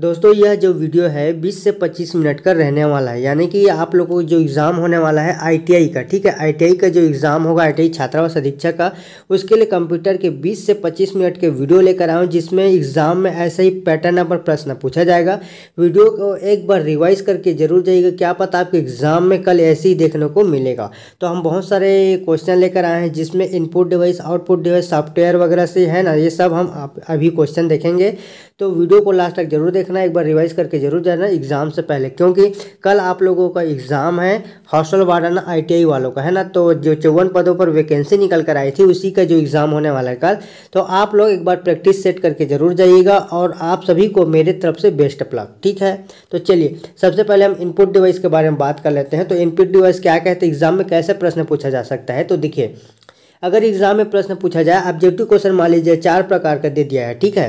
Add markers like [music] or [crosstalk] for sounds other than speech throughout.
दोस्तों यह जो वीडियो है 20 से 25 मिनट का रहने वाला है यानी कि आप लोगों को जो एग्ज़ाम होने वाला है आईटीआई का ठीक है आईटीआई का जो एग्ज़ाम होगा आईटीआई छात्रावास अधीक्षक का उसके लिए कंप्यूटर के 20 से 25 मिनट के वीडियो लेकर आया हूँ जिसमें एग्ज़ाम में ऐसे ही पैटर्न पर प्रश्न पूछा जाएगा वीडियो को एक बार रिवाइज करके जरूर जाइएगा क्या पता आपके एग्ज़ाम में कल ऐसे ही देखने को मिलेगा तो हम बहुत सारे क्वेश्चन लेकर आए हैं जिसमें input device output device software वगैरह से है ना ये सब हम अभी क्वेश्चन देखेंगे तो वीडियो को लास्ट तक जरूर देखना एक बार रिवाइज करके जरूर जाना एग्ज़ाम से पहले क्योंकि कल आप लोगों का एग्ज़ाम है हॉस्टल वार्डन आई वालों का है ना तो जो चौवन पदों पर वैकेंसी निकल कर आई थी उसी का जो एग्ज़ाम होने वाला है कल तो आप लोग एक बार प्रैक्टिस सेट करके ज़रूर जाइएगा और आप सभी को मेरे तरफ से बेस्ट ऑफ ठीक है तो चलिए सबसे पहले हम इनपुट डिवाइस के बारे में बात कर लेते हैं तो इनपुट डिवाइस क्या कहते हैं एग्ज़ाम में कैसे प्रश्न पूछा जा सकता है तो देखिए अगर एग्ज़ाम में प्रश्न पूछा जाए ऑब्जेक्टिव क्वेश्चन मान लीजिए चार प्रकार का दे दिया है ठीक है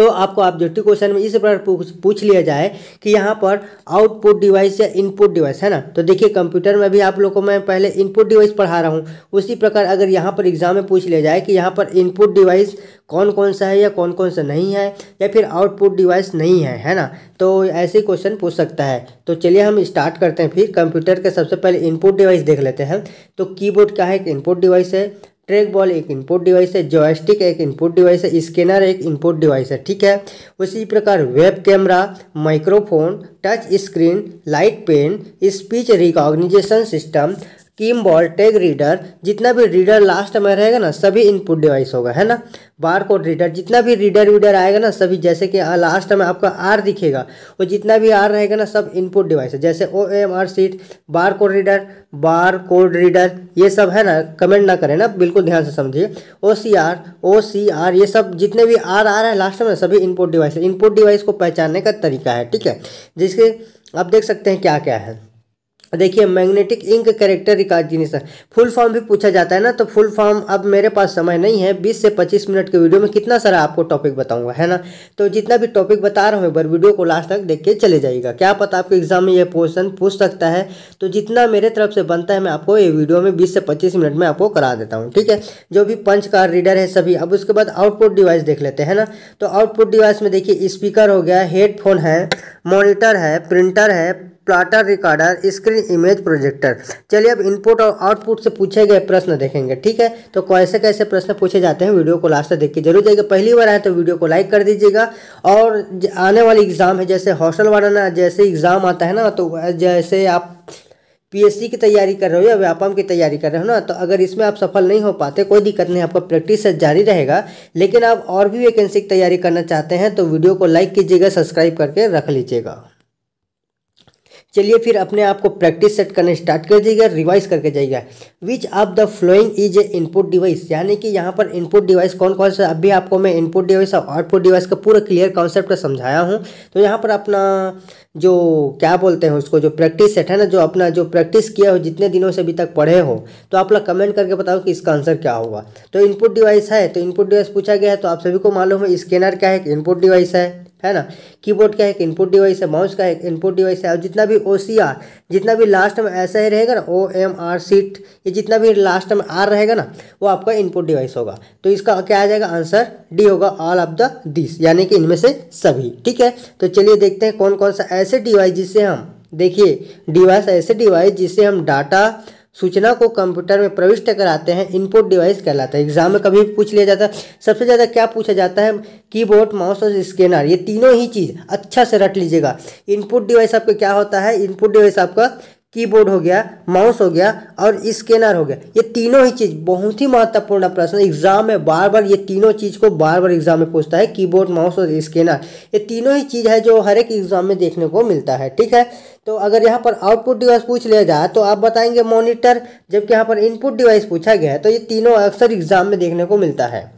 तो आपको ऑब्जेक्टिव क्वेश्चन में इस प्रकार पूछ लिया जाए कि यहाँ पर आउटपुट डिवाइस या इनपुट डिवाइस है ना तो देखिए कंप्यूटर में भी आप लोग को मैं पहले इनपुट डिवाइस पढ़ा रहा हूँ उसी प्रकार अगर यहाँ पर एग्जाम में पूछ लिया जाए कि यहाँ पर इनपुट डिवाइस कौन कौन सा है या कौन कौन सा नहीं है या फिर आउटपुट डिवाइस नहीं है है ना तो ऐसे क्वेश्चन पूछ सकता है तो चलिए हम स्टार्ट करते हैं फिर कंप्यूटर के सबसे पहले इनपुट डिवाइस देख लेते हैं तो कीबोर्ड क्या है एक इनपुट डिवाइस है ट्रैक बॉल एक इनपुट डिवाइस है जॉयस्टिक एक इनपुट डिवाइस है स्कैनर एक इनपुट डिवाइस है ठीक है उसी प्रकार web camera microphone touch screen light pen speech recognition system कीम बॉल टैग रीडर जितना भी रीडर लास्ट में रहेगा ना सभी इनपुट डिवाइस होगा है ना बार कोड रीडर जितना भी रीडर वीडर आएगा ना सभी जैसे कि लास्ट में आपका आर दिखेगा वो जितना भी आर रहेगा ना सब इनपुट डिवाइस है जैसे O M R sheet bar code reader bar code reader ये सब है ना कमेंट ना करें ना बिल्कुल ध्यान से समझिए ओ C R O C R ये सब जितने भी आर आ रहा है लास्ट में सभी इनपुट डिवाइस है इनपुट डिवाइस को पहचानने का तरीका है ठीक है जिसके आप देख सकते हैं क्या क्या है देखिए मैग्नेटिक इंक कैरेक्टर जीनिस फुल फॉर्म भी पूछा जाता है ना तो फुल फॉर्म अब मेरे पास समय नहीं है 20 से 25 मिनट के वीडियो में कितना सारा आपको टॉपिक बताऊंगा है ना तो जितना भी टॉपिक बता रहा हूँ एक बार वीडियो को लास्ट तक देख के चले जाइएगा क्या पता आपके एग्जाम में यह क्वेश्चन पूछ सकता है तो जितना मेरे तरफ से बनता है मैं आपको ये वीडियो में बीस से पच्चीस मिनट में आपको करा देता हूँ ठीक है जो भी पंच कार रीडर है सभी अब उसके बाद आउटपुट डिवाइस देख लेते हैं ना तो आउटपुट डिवाइस में देखिए स्पीकर हो गया हेडफोन है मोनिटर है प्रिंटर है plotter recorder screen image projector चलिए अब इनपुट और आउटपुट से पूछे गए प्रश्न देखेंगे ठीक है तो कैसे कैसे प्रश्न पूछे जाते हैं वीडियो को लास्ट तक देखिए जरूर जाइएगा पहली बार आए तो वीडियो को लाइक कर दीजिएगा और आने वाली एग्ज़ाम है जैसे हॉस्टल वाला ना जैसे एग्ज़ाम आता है ना तो जैसे आप पीएससी की तैयारी कर रहे हो या व्यापम की तैयारी कर रहे हो ना तो अगर इसमें आप सफल नहीं हो पाते कोई दिक्कत नहीं आपका प्रैक्टिस जारी रहेगा लेकिन आप और भी वैकेंसी की तैयारी करना चाहते हैं तो वीडियो को लाइक कीजिएगा सब्सक्राइब करके रख लीजिएगा चलिए फिर अपने आप को प्रैक्टिस सेट करने स्टार्ट कर दीजिएगा रिवाइज करके जाइएगा which of the following is a input device यानी कि यहाँ पर इनपुट डिवाइस कौन कौन सा अभी आपको मैं इनपुट डिवाइस और आउटपुट डिवाइस का पूरा क्लियर कॉन्सेप्ट का समझाया हूँ तो यहाँ पर अपना जो क्या बोलते हैं उसको जो प्रैक्टिस सेट है ना जो अपना जो प्रैक्टिस किया हो जितने दिनों से अभी तक पढ़े हो तो आप लोग कमेंट करके बताओ कि इसका आंसर क्या होगा तो इनपुट डिवाइस है तो इनपुट डिवाइस पूछा गया है तो आप सभी को मालूम है स्कैनर क्या है इनपुट डिवाइस है है ना कीबोर्ड का एक इनपुट डिवाइस है माउस का एक इनपुट डिवाइस है और जितना भी ओ सी आर जितना भी लास्ट में ऐसा ही रहेगा ना ओ एम आर सीट ये जितना भी लास्ट में आर रहेगा ना वो आपका इनपुट डिवाइस होगा तो इसका क्या आ जाएगा आंसर डी होगा ऑल ऑफ द दिस यानी कि इनमें से सभी ठीक है तो चलिए देखते हैं कौन कौन सा ऐसे डिवाइस जिससे हम देखिए डिवाइस ऐसे डिवाइस जिससे हम डाटा सूचना को कंप्यूटर में प्रविष्ट कराते हैं इनपुट डिवाइस कहलाता है एग्जाम में कभी पूछ लिया जाता है सबसे ज़्यादा क्या पूछा जाता है कीबोर्ड माउस और स्कैनर ये तीनों ही चीज़ अच्छा से रट लीजिएगा इनपुट डिवाइस आपका क्या होता है इनपुट डिवाइस आपका कीबोर्ड हो गया माउस हो गया और स्कैनर हो गया ये तीनों ही चीज़ बहुत ही महत्वपूर्ण प्रश्न एग्जाम में बार बार ये तीनों चीज़ को बार बार एग्जाम में पूछता है कीबोर्ड माउस और स्कैनर ये तीनों ही चीज़ है जो हर एक एग्जाम में देखने को मिलता है ठीक है तो अगर यहाँ पर आउटपुट डिवाइस पूछ लिया जाए तो आप बताएंगे मोनिटर जबकि यहाँ पर इनपुट डिवाइस पूछा गया है तो ये तीनों अक्सर एग्जाम में देखने को मिलता है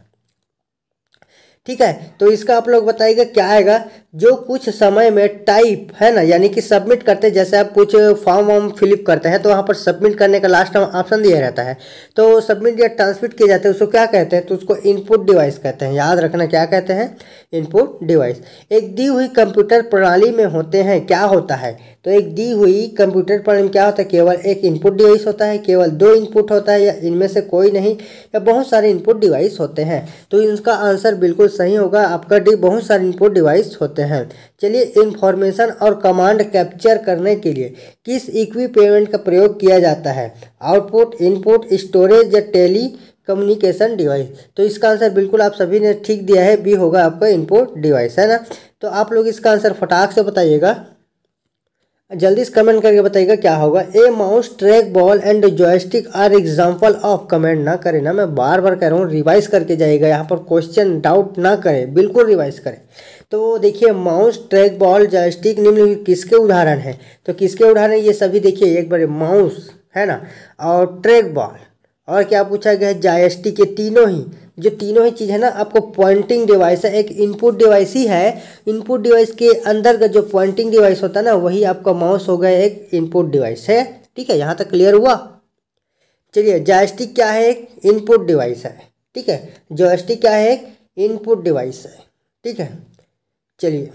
ठीक है तो इसका आप लोग बताइएगा क्या आएगा जो कुछ समय में टाइप है ना यानी कि सबमिट करते जैसे आप कुछ फॉर्म वॉर्म फिलअप करते हैं तो वहाँ पर सबमिट करने का लास्ट ऑप्शन दिया रहता है तो सबमिट या ट्रांसमिट किए जाते हैं उसको क्या कहते हैं तो उसको इनपुट डिवाइस कहते हैं याद रखना क्या कहते हैं इनपुट डिवाइस एक दी हुई कंप्यूटर प्रणाली में होते हैं क्या होता है तो एक दी हुई कंप्यूटर प्रणाली में क्या होता है केवल एक इनपुट डिवाइस होता है केवल दो इनपुट होता है या इनमें से कोई नहीं या बहुत सारे इनपुट डिवाइस होते हैं तो इनका आंसर बिल्कुल सही होगा आपका डी बहुत सारे इनपुट डिवाइस होते हैं सकते हैं चलिए इंफॉर्मेशन और कमांड कैप्चर करने के लिए किस इक्विपमेंट का प्रयोग किया जाता है आउटपुट इनपुट स्टोरेज या टेली कम्युनिकेशन डिवाइस तो इसका आंसर बिल्कुल आप सभी ने ठीक दिया है बी होगा आपका इनपुट डिवाइस है ना तो आप लोग इसका आंसर फटाक से बताइएगा जल्दी से कमेंट करके बताइएगा क्या होगा A mouse track ball and joystick are example of comment ना करें ना मैं बार बार कह रहा हूँ रिवाइज करके जाइएगा यहाँ पर क्वेश्चन डाउट ना करें बिल्कुल रिवाइज करें तो देखिए माउस ट्रैक बॉल जॉयस्टिक निम्न किसके उदाहरण है तो किसके उदाहरण ये सभी देखिए एक बार माउस है ना और ट्रैक बॉल और क्या पूछा गया है जायस्टिक के तीनों ही जो तीनों ही चीज़ है ना आपको पॉइंटिंग डिवाइस है एक इनपुट डिवाइस ही है इनपुट डिवाइस के अंदर का जो पॉइंटिंग डिवाइस होता है ना वही आपका माउस हो गया एक इनपुट डिवाइस है ठीक है यहाँ तक क्लियर हुआ चलिए जॉयस्टिक क्या है एक इनपुट डिवाइस है ठीक है जॉयस्टिक क्या है इनपुट डिवाइस है ठीक है चलिए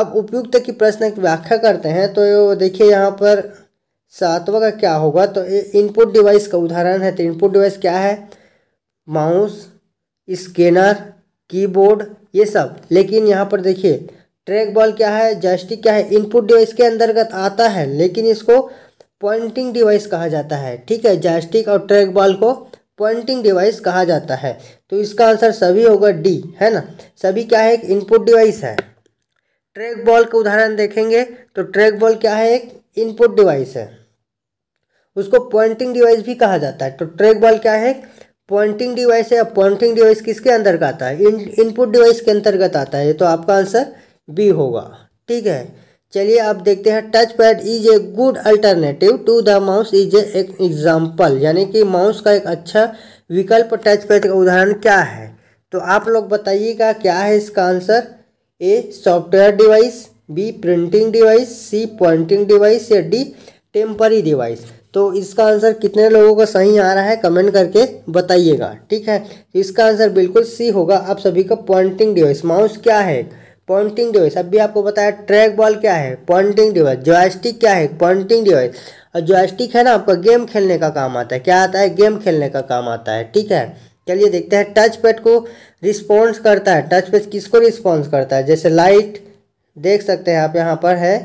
अब उपयुक्त की प्रश्न की व्याख्या करते हैं तो देखिए यहाँ पर सातवा का क्या होगा तो इनपुट डिवाइस का उदाहरण है तो इनपुट डिवाइस क्या है माउस स्कैनर कीबोर्ड ये सब लेकिन यहाँ पर देखिए ट्रैक बॉल क्या है जॉयस्टिक क्या है इनपुट डिवाइस के अंतर्गत आता है लेकिन इसको पॉइंटिंग डिवाइस कहा जाता है ठीक है जॉयस्टिक और ट्रैक बॉल को पॉइंटिंग डिवाइस कहा जाता है तो इसका आंसर सभी होगा डी है ना सभी क्या है एक इनपुट डिवाइस है ट्रैक बॉल का उदाहरण देखेंगे तो ट्रैक बॉल क्या है एक इनपुट डिवाइस है उसको पॉइंटिंग डिवाइस भी कहा जाता है तो ट्रैक बॉल क्या है पॉइंटिंग डिवाइस है पॉइंटिंग डिवाइस किसके अंतर्गत आता है इन इनपुट डिवाइस के अंतर्गत आता है तो आपका आंसर बी होगा ठीक है चलिए आप देखते हैं touch pad is a good alternative to the mouse is a एक एग्जाम्पल यानी कि माउस का एक अच्छा विकल्प टच पैड का उदाहरण क्या है तो आप लोग बताइएगा क्या है इसका answer A software device B printing device C pointing device या डी टेम्परी डिवाइस तो इसका आंसर कितने लोगों का सही आ रहा है कमेंट करके बताइएगा ठीक है इसका आंसर बिल्कुल सी होगा आप सभी का पॉइंटिंग डिवाइस माउस क्या है पॉइंटिंग डिवाइस अभी आपको बताया ट्रैक बॉल क्या है पॉइंटिंग डिवाइस जॉयस्टिक क्या है पॉइंटिंग डिवाइस और जॉयस्टिक है ना आपका गेम खेलने का काम आता है क्या आता है गेम खेलने का काम आता है ठीक है चलिए देखते हैं टच पैड को रिस्पॉन्स करता है टच पैड किसको रिस्पॉन्स करता है जैसे लाइट देख सकते हैं आप यहाँ पर है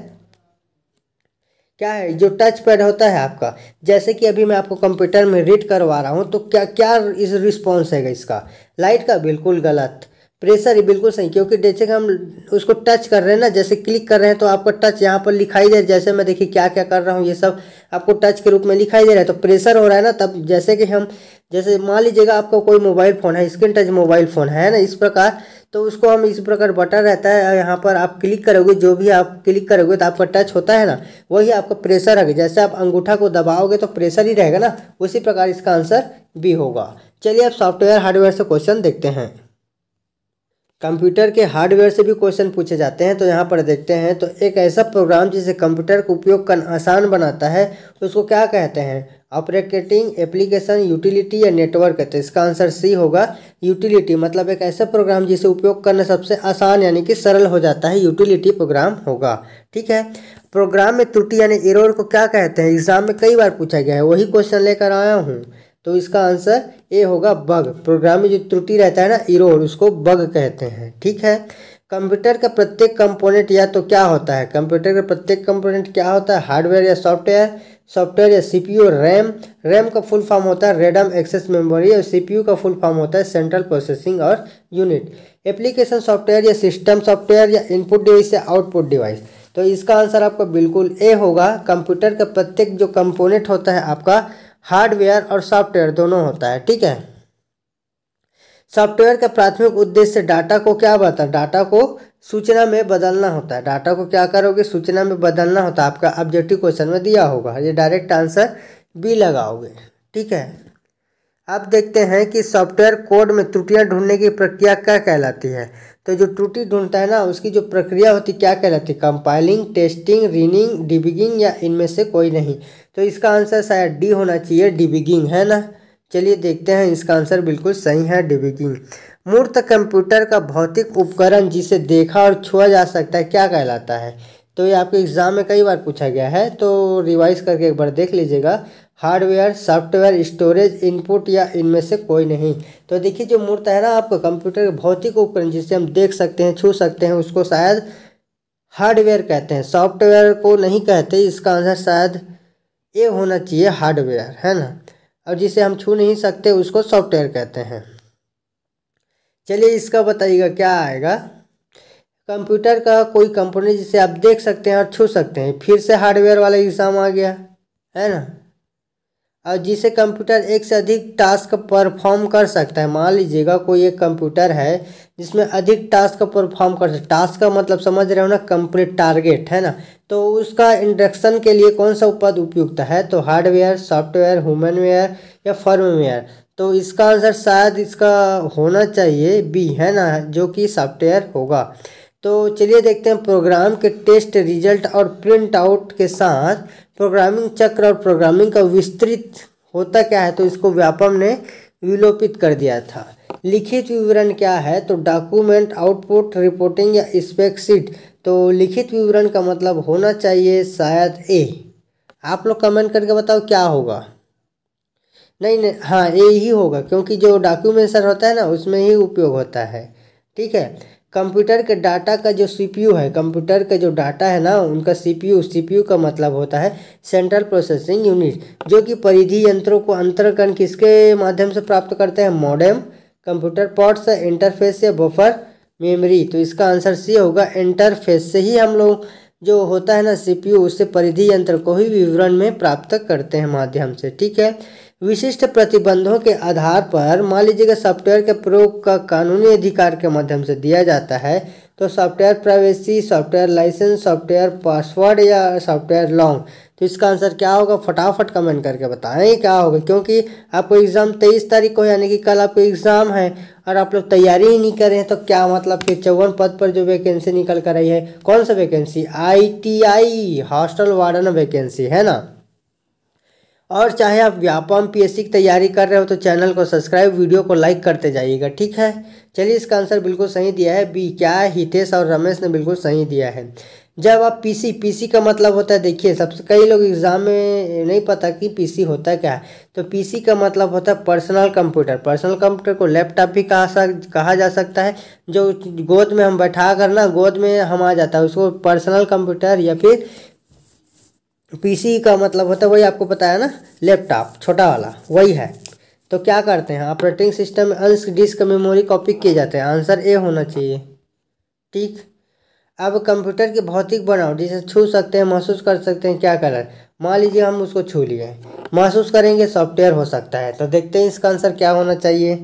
क्या है जो टच पैड होता है आपका जैसे कि अभी मैं आपको कंप्यूटर में रीड करवा रहा हूँ तो क्या क्या इस रिस्पॉन्स है इसका लाइट का बिल्कुल गलत प्रेशर ही बिल्कुल सही क्योंकि जैसे कि हम उसको टच कर रहे हैं ना जैसे क्लिक कर रहे हैं तो आपको टच यहाँ पर लिखाई दे जैसे मैं देखिए क्या क्या कर रहा हूँ ये सब आपको टच के रूप में लिखाई दे रहा है तो प्रेशर हो रहा है ना तब जैसे कि हम जैसे मान लीजिएगा आपका कोई मोबाइल फ़ोन है स्क्रीन टच मोबाइल फ़ोन है ना इस प्रकार तो उसको हम इस प्रकार बटन रहता है यहाँ पर आप क्लिक करोगे जो भी आप क्लिक करोगे तो आपका टच होता है ना वही आपका प्रेशर है जैसे आप अंगूठा को दबाओगे तो प्रेशर ही रहेगा ना उसी प्रकार इसका आंसर भी होगा चलिए आप सॉफ्टवेयर हार्डवेयर से क्वेश्चन देखते हैं कंप्यूटर के हार्डवेयर से भी क्वेश्चन पूछे जाते हैं तो यहाँ पर देखते हैं तो एक ऐसा प्रोग्राम जिसे कंप्यूटर का उपयोग करना आसान बनाता है तो उसको क्या कहते हैं ऑपरेटिंग एप्लीकेशन यूटिलिटी या नेटवर्क है तो इसका आंसर सी होगा यूटिलिटी मतलब एक ऐसा प्रोग्राम जिसे उपयोग करना सबसे आसान यानी कि सरल हो जाता है यूटिलिटी प्रोग्राम होगा ठीक है प्रोग्राम में त्रुटि यानी एरर को क्या कहते हैं एग्जाम में कई बार पूछा गया है वही क्वेश्चन लेकर आया हूँ तो इसका आंसर ए होगा बग प्रोग्राम में जो त्रुटि रहता है ना इरोर उसको बग कहते हैं ठीक है कंप्यूटर का प्रत्येक कंपोनेंट या तो क्या होता है कंप्यूटर का प्रत्येक कंपोनेंट क्या होता है हार्डवेयर या सॉफ्टवेयर सॉफ्टवेयर या सीपीयू रैम रैम का फुल फॉर्म होता है रेडम एक्सेस मेमोरी और सीपीयू का फुल फॉर्म होता है सेंट्रल प्रोसेसिंग और यूनिट एप्लीकेशन सॉफ्टवेयर या सिस्टम सॉफ्टवेयर या इनपुट डिवाइस या आउटपुट डिवाइस तो इसका आंसर आपका बिल्कुल ए होगा कंप्यूटर का प्रत्येक जो कंपोनेंट होता है आपका हार्डवेयर और सॉफ्टवेयर दोनों होता है ठीक है सॉफ्टवेयर का प्राथमिक उद्देश्य डाटा को क्या बताता है डाटा को सूचना में बदलना होता है डाटा को क्या करोगे सूचना में बदलना होता है आपका ऑब्जेक्टिव क्वेश्चन में दिया होगा ये डायरेक्ट आंसर बी लगाओगे ठीक है अब देखते हैं कि सॉफ्टवेयर कोड में त्रुटियां ढूंढने की प्रक्रिया क्या कहलाती है तो जो त्रुटि ढूंढता है ना उसकी जो प्रक्रिया होती क्या कहलाती है कंपाइलिंग टेस्टिंग रीनिंग डिबिगिंग या इनमें से कोई नहीं तो इसका आंसर शायद डी होना चाहिए डिबिगिंग है ना चलिए देखते हैं इसका आंसर बिल्कुल सही है डिबिगिंग मूर्त कंप्यूटर का भौतिक उपकरण जिसे देखा और छुआ जा सकता है क्या कहलाता है तो ये आपके एग्ज़ाम में कई बार पूछा गया है तो रिवाइज करके एक बार देख लीजिएगा हार्डवेयर सॉफ्टवेयर स्टोरेज इनपुट या इनमें से कोई नहीं तो देखिए जो मूर्त है ना आपका कंप्यूटर के भौतिक उपकरण जिसे हम देख सकते हैं छू सकते हैं उसको शायद हार्डवेयर कहते हैं सॉफ्टवेयर को नहीं कहते इसका आंसर शायद ये होना चाहिए हार्डवेयर है ना और जिसे हम छू नहीं सकते उसको सॉफ्टवेयर कहते हैं चलिए इसका बताइएगा क्या आएगा कंप्यूटर का कोई कंपनी जिसे आप देख सकते हैं और छू सकते हैं फिर से हार्डवेयर वाला एग्ज़ाम आ गया है ना और जिसे कंप्यूटर एक से अधिक टास्क परफॉर्म कर सकता है मान लीजिएगा कोई एक कंप्यूटर है जिसमें अधिक टास्क परफॉर्म कर सकता टास्क का मतलब समझ रहे हो ना कंप्लीट टारगेट है ना तो उसका इंडक्शन के लिए कौन सा पद उपयुक्त है तो हार्डवेयर सॉफ्टवेयर ह्यूमनवेयर या फर्मवेयर तो इसका आंसर शायद इसका होना चाहिए बी है ना जो कि सॉफ्टवेयर होगा तो चलिए देखते हैं प्रोग्राम के टेस्ट रिजल्ट और प्रिंट आउट के साथ प्रोग्रामिंग चक्र और प्रोग्रामिंग का विस्तृत होता क्या है तो इसको व्यापम ने विलोपित कर दिया था लिखित विवरण क्या है तो डॉक्यूमेंट आउटपुट रिपोर्टिंग या स्पेक्सिट तो लिखित विवरण का मतलब होना चाहिए शायद ए आप लोग कमेंट करके बताओ क्या होगा नहीं नहीं हाँ ए ही होगा क्योंकि जो डॉक्यूमेंट सर होता है ना उसमें ही उपयोग होता है ठीक है कंप्यूटर के डाटा का जो सीपीयू है कंप्यूटर का जो डाटा है ना उनका सीपीयू सीपीयू का मतलब होता है सेंट्रल प्रोसेसिंग यूनिट जो कि परिधि यंत्रों को अंतर्गण किसके माध्यम से प्राप्त करते हैं मॉडेम कंप्यूटर पॉट्स इंटरफेस या बफर मेमोरी तो इसका आंसर सी होगा इंटरफेस से ही हम लोग जो होता है ना सी उससे परिधि यंत्र को ही विवरण में प्राप्त करते हैं माध्यम से ठीक है विशिष्ट प्रतिबंधों के आधार पर मान लीजिएगा सॉफ्टवेयर के प्रयोग का कानूनी अधिकार के माध्यम से दिया जाता है तो software privacy software license software password या सॉफ्टवेयर लॉन्ग तो इसका आंसर क्या होगा फटाफट कमेंट करके बताएं क्या होगा क्योंकि आपको एग्ज़ाम तेईस तारीख को यानी कि कल आपको एग्ज़ाम है और आप लोग तैयारी ही नहीं करें तो क्या मतलब फिर चौवन पद पर जो वैकेंसी निकल कर आई है कौन सा vacancy I T I hostel warden vacancy है ना और चाहे आप व्यापम पीएससी की तैयारी कर रहे हो तो चैनल को सब्सक्राइब वीडियो को लाइक करते जाइएगा ठीक है चलिए इसका आंसर बिल्कुल सही दिया है बी क्या है हितेश और रमेश ने बिल्कुल सही दिया है जब आप पीसी पीसी का मतलब होता है देखिए सबसे कई लोग एग्ज़ाम में नहीं पता कि पीसी होता क्या है तो पीसी का मतलब होता है पर्सनल कंप्यूटर पर्सनल कंप्यूटर को लैपटॉप भी कहा सक कहा जा सकता है जो गोद में हम बैठा कर ना गोद में हम आ जाता है उसको पर्सनल कंप्यूटर या फिर पीसी का मतलब होता है वही आपको पता है ना लैपटॉप छोटा वाला वही है तो क्या करते हैं ऑपरेटिंग सिस्टम में अंश डिस्क मेमोरी कॉपी किए जाते हैं आंसर ए होना चाहिए ठीक अब कंप्यूटर की भौतिक बनाओ जिसे छू सकते हैं महसूस कर सकते हैं क्या करें मान लीजिए हम उसको छू लिए महसूस करेंगे सॉफ्टवेयर हो सकता है तो देखते हैं इसका आंसर क्या होना चाहिए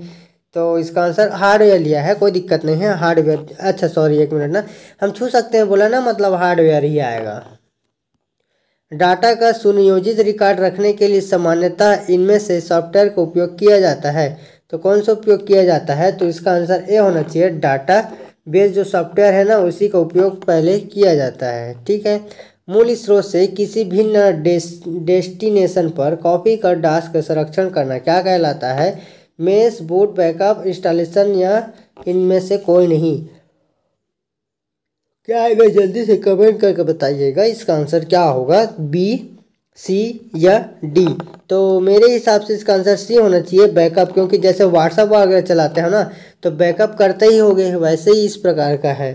तो इसका आंसर हार्डवेयर लिया है कोई दिक्कत नहीं है हार्डवेयर अच्छा सॉरी एक मिनट ना हम छू सकते हैं बोला ना मतलब हार्डवेयर ही आएगा डाटा का सुनियोजित रिकॉर्ड रखने के लिए सामान्यतः इनमें से सॉफ्टवेयर का उपयोग किया जाता है तो कौन सा उपयोग किया जाता है तो इसका आंसर ए होना चाहिए डाटा बेस जो सॉफ्टवेयर है ना उसी का उपयोग पहले किया जाता है ठीक है मूल स्रोत से किसी भिन्न डेस, डेस्टिनेशन पर कॉपी कर डास का संरक्षण करना क्या कहलाता है मेस बूट बैकअप इंस्टॉलेशन या इनमें से कोई नहीं क्या आएगा जल्दी से कमेंट करके बताइएगा इसका आंसर क्या होगा बी सी या डी तो मेरे हिसाब से इसका आंसर सी होना चाहिए बैकअप क्योंकि जैसे व्हाट्सअप वगैरह चलाते हैं ना तो बैकअप करते ही हो वैसे ही इस प्रकार का है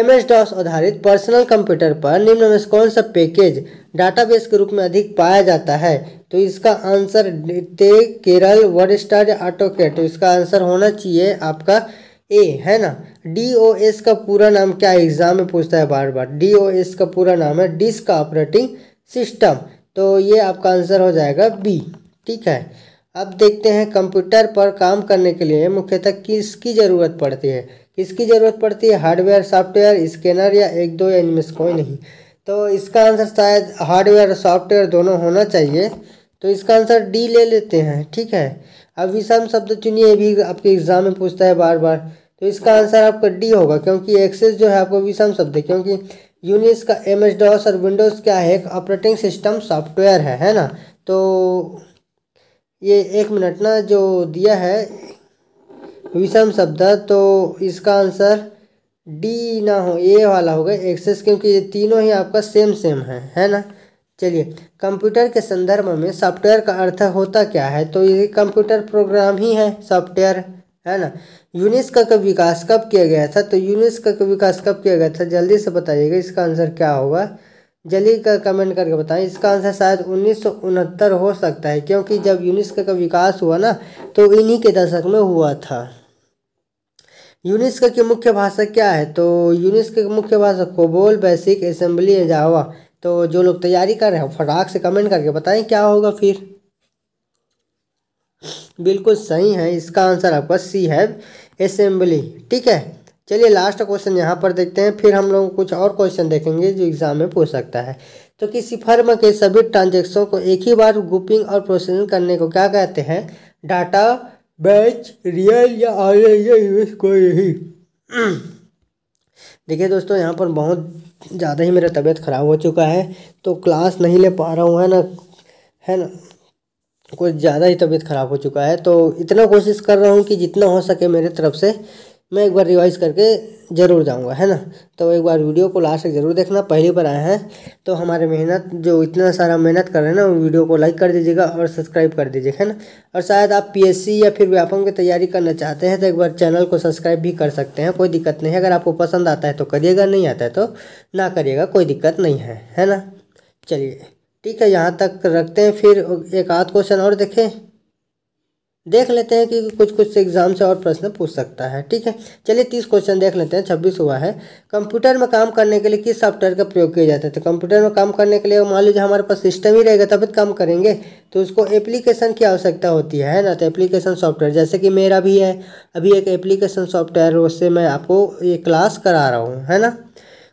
एम एस डॉस आधारित पर्सनल कंप्यूटर पर निम्न में से कौन सा पैकेज डाटाबेस के रूप में अधिक पाया जाता है तो इसका आंसर ते केरल वर्ड स्टार या ऑटो तो इसका आंसर होना चाहिए आपका ए है ना डी ओ एस का पूरा नाम क्या है एग्ज़ाम में पूछता है बार बार डी ओ एस का पूरा नाम है डिस्क ऑपरेटिंग सिस्टम तो ये आपका आंसर हो जाएगा बी ठीक है अब देखते हैं कंप्यूटर पर काम करने के लिए मुख्यतः किसकी ज़रूरत पड़ती है किसकी ज़रूरत पड़ती है हार्डवेयर सॉफ्टवेयर स्कैनर या एक दो या इनमें से कोई नहीं तो इसका आंसर शायद हार्डवेयर सॉफ्टवेयर दोनों होना चाहिए तो इसका आंसर डी ले लेते हैं ठीक है अब विषम शब्द चुनिए भी आपके एग्जाम में पूछता है बार बार तो इसका आंसर आपका डी होगा क्योंकि एक्सेस जो है आपको विषम शब्द है क्योंकि यूनिस का एम डॉस और विंडोज़ क्या है एक ऑपरेटिंग सिस्टम सॉफ्टवेयर है है ना तो ये एक मिनट ना जो दिया है विषम शब्द तो इसका आंसर डी ना हो ए वाला होगा एक्सेस क्योंकि ये तीनों ही आपका सेम सेम है है ना चलिए कंप्यूटर के संदर्भ में सॉफ्टवेयर का अर्थ होता क्या है तो ये कंप्यूटर प्रोग्राम ही है सॉफ्टवेयर है ना यूनिस्का का विकास कब किया गया था तो यूनिस्का का विकास कब किया गया था जल्दी से बताइएगा इसका आंसर क्या होगा जल्दी का कमेंट करके बताएं इसका आंसर शायद उन्नीस हो सकता है क्योंकि जब यूनिस्का का विकास हुआ ना तो इन्हीं के दशक में हुआ था यूनिस्क की मुख्य भाषा क्या है तो यूनिस्क की मुख्य भाषा कोबोल बेसिक असेंबली जावा तो जो लोग तैयारी कर रहे हैं फटाक से कमेंट करके बताएं क्या होगा फिर बिल्कुल सही है इसका आंसर आपका सी है असेंबली ठीक है चलिए लास्ट क्वेश्चन यहाँ पर देखते हैं फिर हम लोग कुछ और क्वेश्चन देखेंगे जो एग्जाम में पूछ सकता है तो किसी फर्म के सभी ट्रांजेक्शन को एक ही बार ग्रुपिंग और प्रोसेसिंग करने को क्या कहते हैं डाटा बैच रियल या आर कोई [clears throat] देखिए दोस्तों यहाँ पर बहुत ज़्यादा ही मेरा तबीयत ख़राब हो चुका है तो क्लास नहीं ले पा रहा हूँ है ना है ना कुछ ज़्यादा ही तबीयत ख़राब हो चुका है तो इतना कोशिश कर रहा हूँ कि जितना हो सके मेरे तरफ से मैं एक बार रिवाइज करके ज़रूर जाऊंगा है ना तो एक बार वीडियो को लास्ट तक ज़रूर देखना पहली बार आए हैं तो हमारे मेहनत जो इतना सारा मेहनत कर रहे हैं ना वीडियो को लाइक कर दीजिएगा और सब्सक्राइब कर दीजिएगा है ना और शायद आप पीएससी या फिर व्यापम की तैयारी करना चाहते हैं तो एक बार चैनल को सब्सक्राइब भी कर सकते हैं कोई दिक्कत नहीं है अगर आपको पसंद आता है तो करिएगा नहीं आता है तो ना करिएगा कोई दिक्कत नहीं है है ना चलिए ठीक है यहाँ तक रखते हैं फिर एक आध क्वेश्चन और देखें देख लेते हैं कि कुछ कुछ एग्जाम से और प्रश्न पूछ सकता है ठीक है चलिए तीस क्वेश्चन देख लेते हैं छब्बीस हुआ है कंप्यूटर में काम करने के लिए किस सॉफ्टवेयर का प्रयोग किया जाता है तो कंप्यूटर में काम करने के लिए मान लीजिए हमारे पास सिस्टम ही रहेगा तभी काम करेंगे तो उसको एप्लीकेशन की आवश्यकता होती है ना तो एप्लीकेशन सॉफ्टवेयर जैसे कि मेरा भी है अभी एक एप्लीकेशन सॉफ्टवेयर उससे मैं आपको ये क्लास करा रहा हूँ है ना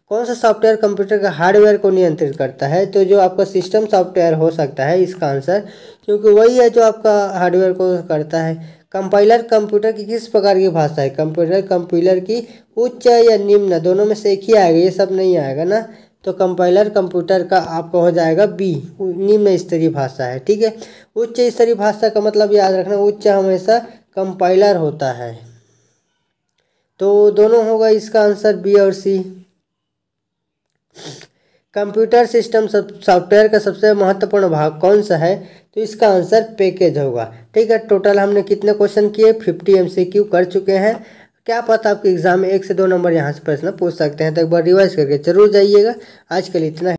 कौन सा सॉफ्टवेयर कंप्यूटर का हार्डवेयर को नियंत्रित करता है तो जो आपका सिस्टम सॉफ्टवेयर हो सकता है इसका आंसर क्योंकि वही है जो आपका हार्डवेयर को करता है कंपाइलर कंप्यूटर की किस प्रकार की भाषा है कंप्यूटर कंप्यूलर की उच्च या निम्न दोनों में से एक ही आएगा ये सब नहीं आएगा ना तो कंपाइलर कंप्यूटर का आपका हो जाएगा बी निम्न स्तरीय भाषा है ठीक है उच्च स्तरीय भाषा का मतलब याद रखना उच्च हमेशा कंपाइलर होता है तो दोनों होगा इसका आंसर बी और सी कंप्यूटर सिस्टम सॉफ्टवेयर का सबसे महत्वपूर्ण भाग कौन सा है तो इसका आंसर पैकेज होगा ठीक है टोटल हमने कितने क्वेश्चन किए फिफ्टी क्यू कर चुके हैं क्या पता आपके एग्जाम में एक से दो नंबर यहाँ से प्रश्न पूछ सकते हैं तो एक बार रिवाइज करके जरूर जाइएगा आज के लिए इतना